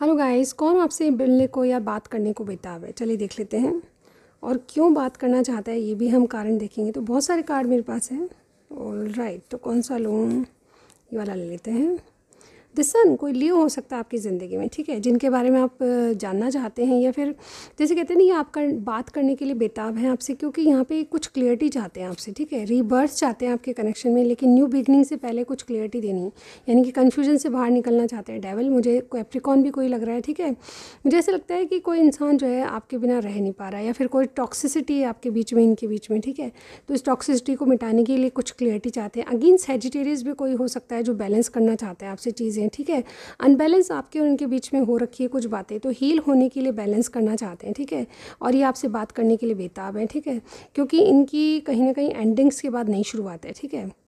hello guys कौन आपसे मिलने को या बात करने को बेताब है चलिए देख लेते हैं और क्यों बात करना चाहता है ये भी हम कारण देखेंगे तो बहुत सारे कार्ड मेरे पास हैं ऑल राइट तो कौन सा लोन ये वाला ले लेते हैं दिसन कोई लियो हो सकता है आपकी ज़िंदगी में ठीक है जिनके बारे में आप जानना चाहते हैं या फिर जैसे कहते हैं ना ये आप कर, बात करने के लिए बेताब हैं आपसे क्योंकि यहाँ पे कुछ क्लियरिटी चाहते हैं आपसे ठीक है रीबर्थ चाहते हैं आपके कनेक्शन में लेकिन न्यू बिगनिंग से पहले कुछ क्लियरिटी देनी है यानी कि कन्फ्यूजन से बाहर निकलना चाहते हैं डेवल मुझे एप्रिकॉन भी कोई लग रहा है ठीक है मुझे ऐसा लगता है कि कोई इंसान जो है आपके बिना रह नहीं पा रहा है या फिर कोई टॉक्सिसिटी है आपके बीच में इनके बीच में ठीक है तो इस टॉक्सिसिटी को मिटाने के लिए कुछ क्लियरिटी चाहते हैं अगेन सेजिटेरियस भी कोई हो सकता है जो बैलेंस करना चाहते हैं आपसे चीज़ चीज़ें ठीक है अनबैलेंस आपके और उनके बीच में हो रखी है कुछ बातें तो हील होने के लिए बैलेंस करना चाहते हैं ठीक है और ये आपसे बात करने के लिए बेताब हैं ठीक है क्योंकि इनकी कहीं ना कहीं एंडिंग्स के बाद नई शुरुआत है ठीक है